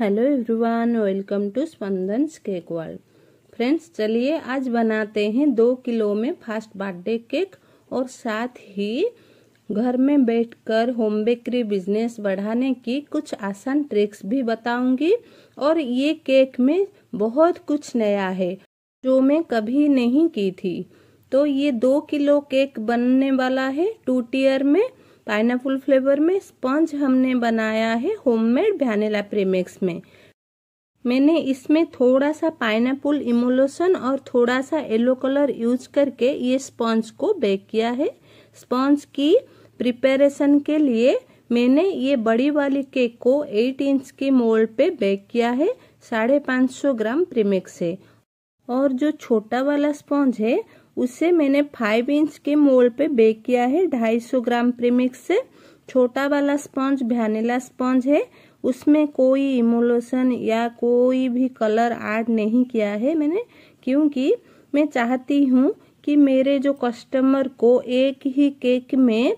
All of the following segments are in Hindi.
hello everyone welcome to Spandan cake world friends चलिए आज बनाते हैं दो किलो में फास्ट बर्थडे केक और साथ ही घर में बैठकर होम बेकरी बिजनेस बढ़ाने की कुछ आसान ट्रिक्स भी बताऊंगी और ये केक में बहुत कुछ नया है जो मैं कभी नहीं की थी तो ये दो किलो केक बनने वाला है टू टीयर में पाइनएप्पल फ्लेवर में स्पंज हमने बनाया है होममेड वैनिला प्रीमिक्स में मैंने इसमें थोड़ा सा एपल इमोलोशन और थोड़ा सा येलो कलर यूज करके ये स्पंज को बेक किया है स्पंज की प्रिपेरेशन के लिए मैंने ये बड़ी वाली केक को 8 इंच के मोल्ड पे बेक किया है साढ़े पाँच सौ ग्राम प्रीमिक्स है और जो छोटा वाला स्पॉन्ज है उसे मैंने फाइव इंच के मोल पे बेक किया है 250 ग्राम प्रीमिक्स से छोटा वाला स्पंज वैनिला स्पंज है उसमें कोई इमोलोशन या कोई भी कलर ऐड नहीं किया है मैंने क्योंकि मैं चाहती हूँ कि मेरे जो कस्टमर को एक ही केक में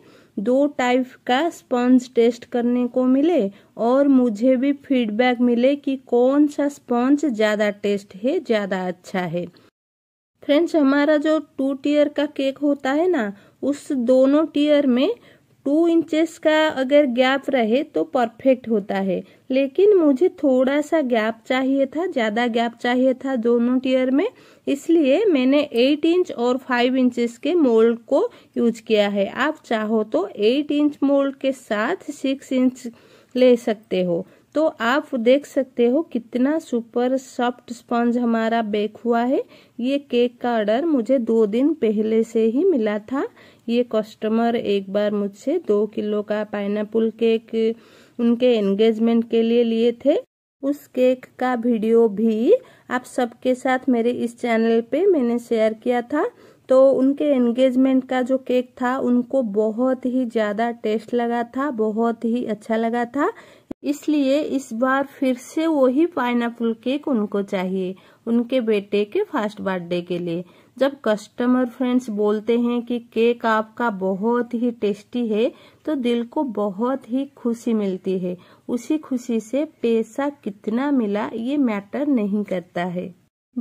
दो टाइप का स्पंज टेस्ट करने को मिले और मुझे भी फीडबैक मिले कि कौन सा स्पंज ज़्यादा टेस्ट है ज़्यादा अच्छा है फ्रेंड्स हमारा जो टू टीयर का केक होता है ना उस दोनों टीयर में टू इंचेस का अगर गैप रहे तो परफेक्ट होता है लेकिन मुझे थोड़ा सा गैप चाहिए था ज़्यादा गैप चाहिए था दोनों टीयर में इसलिए मैंने एट इंच और फाइव इंचेस के मोल्ड को यूज किया है आप चाहो तो एट इंच मोल्ड के साथ सिक्स इंच ले सकते हो तो आप देख सकते हो कितना सुपर सॉफ्ट स्पंज हमारा बेक हुआ है ये केक का ऑर्डर मुझे दो दिन पहले से ही मिला था ये कस्टमर एक बार मुझसे दो किलो का पाइन केक उनके एंगेजमेंट के लिए लिए थे उस केक का वीडियो भी आप सबके साथ मेरे इस चैनल पे मैंने शेयर किया था तो उनके एंगेजमेंट का जो केक था उनको बहुत ही ज़्यादा टेस्ट लगा था बहुत ही अच्छा लगा था इसलिए इस बार फिर से वही पाइन केक उनको चाहिए उनके बेटे के फर्स्ट बर्थडे के लिए जब कस्टमर फ्रेंड्स बोलते हैं कि केक आपका बहुत ही टेस्टी है तो दिल को बहुत ही खुशी मिलती है उसी खुशी से पैसा कितना मिला ये मैटर नहीं करता है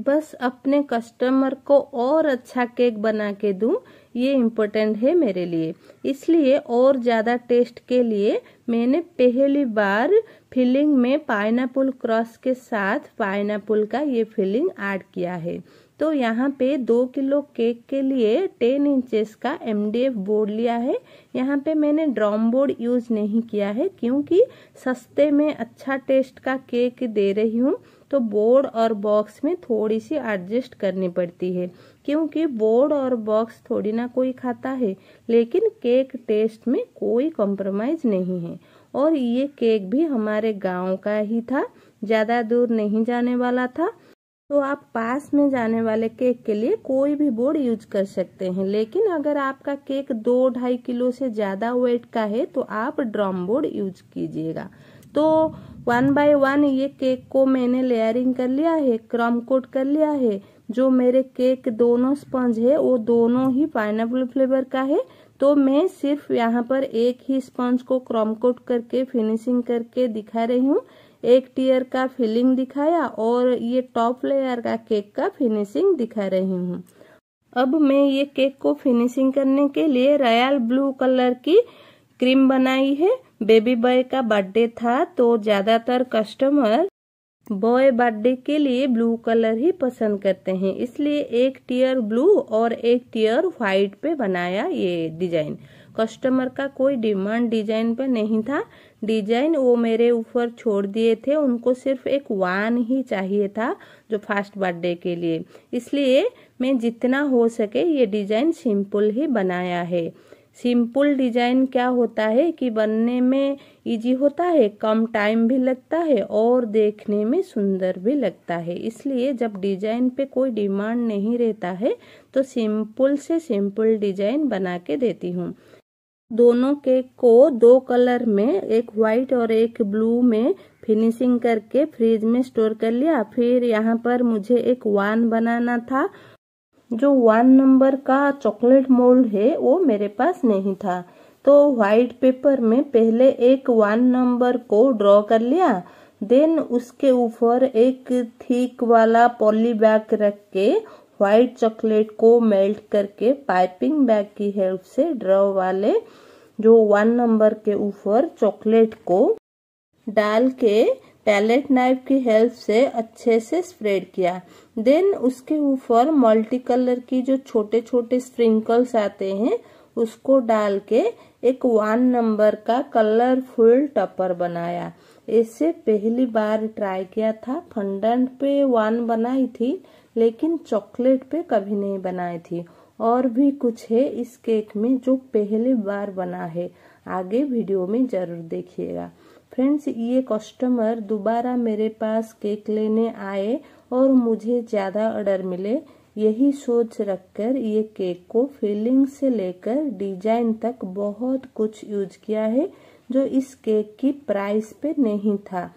बस अपने कस्टमर को और अच्छा केक बना के दूं ये इम्पोर्टेंट है मेरे लिए इसलिए और ज़्यादा टेस्ट के लिए मैंने पहली बार फिलिंग में एपल क्रॉस के साथ एपल का ये फिलिंग ऐड किया है तो यहाँ पे दो किलो केक के लिए टेन इंचेस का एम बोर्ड लिया है यहाँ पे मैंने ड्रॉम बोर्ड यूज नहीं किया है क्योंकि सस्ते में अच्छा टेस्ट का केक दे रही हूँ तो बोर्ड और बॉक्स में थोड़ी सी एडजस्ट करनी पड़ती है क्योंकि बोर्ड और बॉक्स थोड़ी ना कोई खाता है लेकिन केक टेस्ट में कोई कॉम्प्रोमाइज नहीं है और ये केक भी हमारे गांव का ही था ज़्यादा दूर नहीं जाने वाला था तो आप पास में जाने वाले केक के लिए कोई भी बोर्ड यूज कर सकते हैं लेकिन अगर आपका केक दो ढाई किलो से ज़्यादा वेट का है तो आप ड्रम बोर्ड यूज कीजिएगा तो वन बाय वन ये केक को मैंने लेयरिंग कर लिया है क्रम कोट कर लिया है जो मेरे केक दोनों स्पंज है वो दोनों ही पाइन फ्लेवर का है तो मैं सिर्फ यहाँ पर एक ही स्पंज को क्रॉम कोट करके फिनिशिंग करके दिखा रही हूँ एक टीयर का फिलिंग दिखाया और ये टॉप लेयर का केक का फिनिशिंग दिखा रही हूँ अब मैं ये केक को फिनिशिंग करने के लिए रॉयल ब्लू कलर की क्रीम बनाई है बेबी बॉय का बर्थडे था तो ज़्यादातर कस्टमर बॉय बर्थडे के लिए ब्लू कलर ही पसंद करते हैं इसलिए एक टीयर ब्लू और एक टीयर व्हाइट पे बनाया ये डिजाइन कस्टमर का कोई डिमांड डिजाइन पे नहीं था डिजाइन वो मेरे ऊपर छोड़ दिए थे उनको सिर्फ एक वान ही चाहिए था जो फर्स्ट बर्थडे के लिए इसलिए मैं जितना हो सके ये डिजाइन सिंपल ही बनाया है सिंपल डिजाइन क्या होता है कि बनने में इजी होता है कम टाइम भी लगता है और देखने में सुंदर भी लगता है इसलिए जब डिजाइन पे कोई डिमांड नहीं रहता है तो सिंपल से सिंपल डिजाइन बना के देती हूँ दोनों केक को दो कलर में एक व्हाइट और एक ब्लू में फिनिशिंग करके फ्रिज में स्टोर कर लिया फिर यहाँ पर मुझे एक वान बनाना था जो वन नंबर का चॉकलेट मोल्ड है वो मेरे पास नहीं था तो व्हाइट पेपर में पहले एक वन नंबर को ड्रॉ कर लिया देन उसके ऊपर एक थीक वाला पॉली बैग रख के व्हाइट चॉकलेट को मेल्ट करके पाइपिंग बैग की हेल्प से ड्रॉ वाले जो वन नंबर के ऊपर चॉकलेट को डाल के पैलेट नाइफ की हेल्प से अच्छे से स्प्रेड किया देन उसके ऊपर मल्टी कलर की जो छोटे छोटे स्प्रिंकल्स आते हैं उसको डाल के एक वन नंबर का कलरफुल टपर बनाया इसे पहली बार ट्राई किया था फंडेंट पे वन बनाई थी लेकिन चॉकलेट पे कभी नहीं बनाई थी और भी कुछ है इस केक में जो पहली बार बना है आगे वीडियो में ज़रूर देखिएगा फ्रेंड्स ये कस्टमर दोबारा मेरे पास केक लेने आए और मुझे ज़्यादा ऑर्डर मिले यही सोच रखकर ये केक को फिलिंग से लेकर डिजाइन तक बहुत कुछ यूज किया है जो इस केक की प्राइस पे नहीं था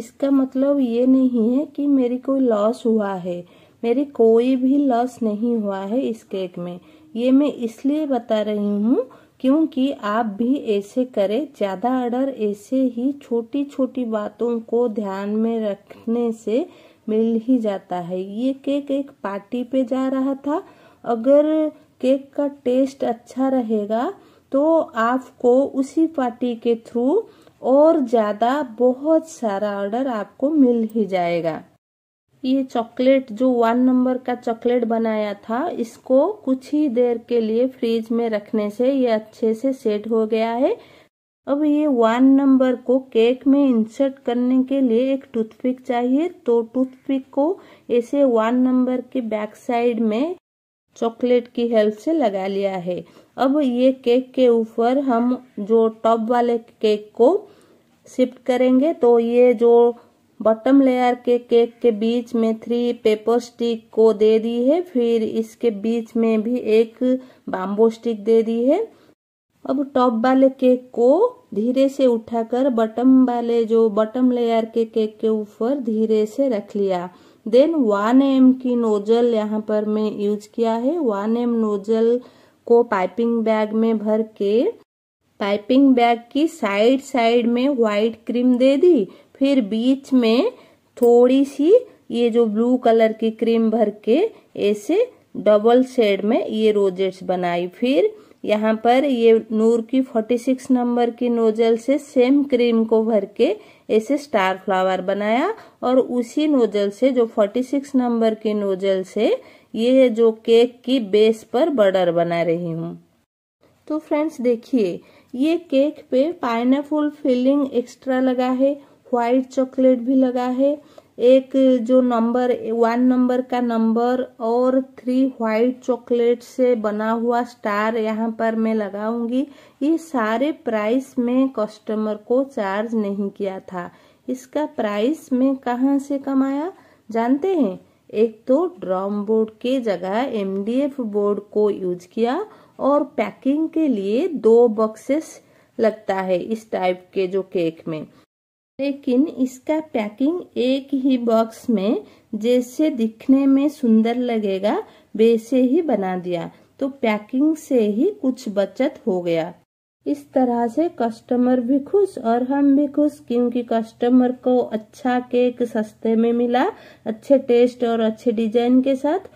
इसका मतलब ये नहीं है कि मेरी कोई लॉस हुआ है मेरी कोई भी लॉस नहीं हुआ है इस केक में ये मैं इसलिए बता रही हूँ क्योंकि आप भी ऐसे करें ज़्यादा अडर ऐसे ही छोटी छोटी बातों को ध्यान में रखने से मिल ही जाता है ये केक एक पार्टी पे जा रहा था अगर केक का टेस्ट अच्छा रहेगा तो आपको उसी पार्टी के थ्रू और ज़्यादा बहुत सारा ऑर्डर आपको मिल ही जाएगा ये चॉकलेट जो वन नंबर का चॉकलेट बनाया था इसको कुछ ही देर के लिए फ्रीज में रखने से ये अच्छे से सेट हो गया है अब ये वन नंबर को केक में इंसर्ट करने के लिए एक टूथपिक चाहिए तो टूथपिक को ऐसे वन नंबर के बैक साइड में चॉकलेट की हेल्प से लगा लिया है अब ये केक के ऊपर हम जो टॉप वाले केक को शिफ्ट करेंगे तो ये जो बॉटम लेयर के केक के बीच में थ्री पेपर स्टिक को दे दी है फिर इसके बीच में भी एक बाम्बो स्टिक दे दी है अब टॉप वाले केक को धीरे से उठाकर बटम वाले जो बॉटम लेयर के केक के ऊपर धीरे से रख लिया देन वन एम की नोजल यहाँ पर मैं यूज किया है वन एम नोजल को पाइपिंग बैग में भर के पाइपिंग बैग की साइड साइड में व्हाइट क्रीम दे दी फिर बीच में थोड़ी सी ये जो ब्लू कलर की क्रीम भर के ऐसे डबल शेड में ये रोजेट्स बनाई फिर यहाँ पर ये नूर की 46 नंबर की नोजल से सेम क्रीम को भर के ऐसे स्टार फ्लावर बनाया और उसी नोजल से जो 46 नंबर की नोजल से ये जो केक की बेस पर बर्डर बना रही हूँ तो फ्रेंड्स देखिए ये केक पे पाइन फिलिंग एक्स्ट्रा लगा है व्हाइट चॉकलेट भी लगा है एक जो नंबर वन नंबर का नंबर और थ्री व्हाइट चॉकलेट से बना हुआ स्टार यहाँ पर मैं लगाऊंगी ये सारे प्राइस में कस्टमर को चार्ज नहीं किया था इसका प्राइस मैं कहाँ से कमाया जानते हैं एक तो ड्रम बोर्ड के जगह एमडीएफ बोर्ड को यूज किया और पैकिंग के लिए दो बॉक्सेस लगता है इस टाइप के जो केक में लेकिन इसका पैकिंग एक ही बॉक्स में जैसे दिखने में सुंदर लगेगा वैसे ही बना दिया तो पैकिंग से ही कुछ बचत हो गया इस तरह से कस्टमर भी खुश और हम भी खुश क्योंकि कस्टमर को अच्छा केक सस्ते में मिला अच्छे टेस्ट और अच्छे डिजाइन के साथ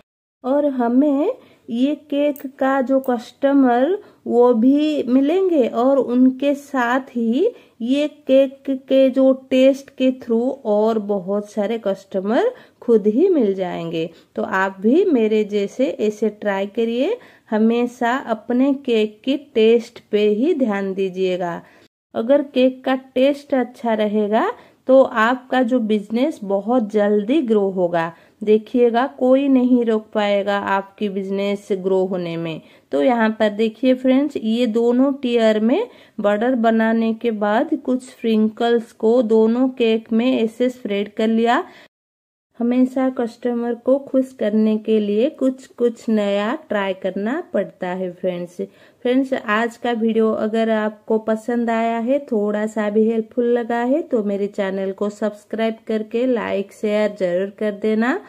और हमें ये केक का जो कस्टमर वो भी मिलेंगे और उनके साथ ही ये केक के जो टेस्ट के थ्रू और बहुत सारे कस्टमर खुद ही मिल जाएंगे तो आप भी मेरे जैसे ऐसे ट्राई करिए हमेशा अपने केक की टेस्ट पे ही ध्यान दीजिएगा अगर केक का टेस्ट अच्छा रहेगा तो आपका जो बिजनेस बहुत जल्दी ग्रो होगा देखिएगा कोई नहीं रोक पाएगा आपकी बिजनेस ग्रो होने में तो यहाँ पर देखिए फ्रेंड्स ये दोनों टीयर में बॉर्डर बनाने के बाद कुछ फ्रिंकल्स को दोनों केक में ऐसे स्प्रेड कर लिया हमेशा कस्टमर को खुश करने के लिए कुछ कुछ नया ट्राई करना पड़ता है फ्रेंड्स फ्रेंड्स आज का वीडियो अगर आपको पसंद आया है थोड़ा सा भी हेल्पफुल लगा है तो मेरे चैनल को सब्सक्राइब करके लाइक शेयर जरूर कर देना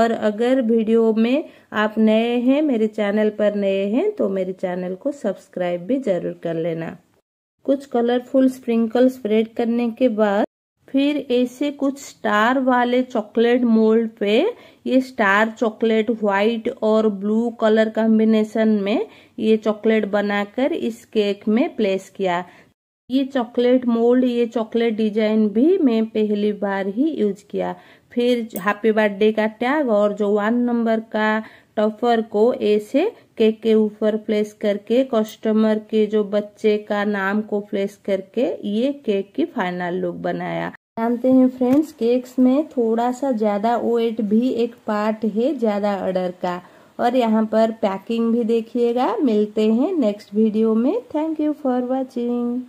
और अगर वीडियो में आप नए हैं मेरे चैनल पर नए हैं तो मेरे चैनल को सब्सक्राइब भी जरूर कर लेना कुछ कलरफुल स्प्रिंकल स्प्रेड करने के बाद फिर ऐसे कुछ स्टार वाले चॉकलेट मोल्ड पे ये स्टार चॉकलेट व्हाइट और ब्लू कलर कॉम्बिनेशन में ये चॉकलेट बनाकर इस केक में प्लेस किया ये चॉकलेट मोल्ड ये चॉकलेट डिजाइन भी मैं पहली बार ही यूज किया फिर हैप्पी बर्थडे का टैग और जो वन नंबर का टफर को ऐसे केक के ऊपर प्लेस करके कस्टमर के जो बच्चे का नाम को प्लेस करके ये केक की फाइनल लुक बनाया जानते हैं फ्रेंड्स केक्स में थोड़ा सा ज़्यादा वेट भी एक पार्ट है ज़्यादा ऑर्डर का और यहाँ पर पैकिंग भी देखिएगा मिलते हैं नेक्स्ट वीडियो में थैंक यू फॉर वॉचिंग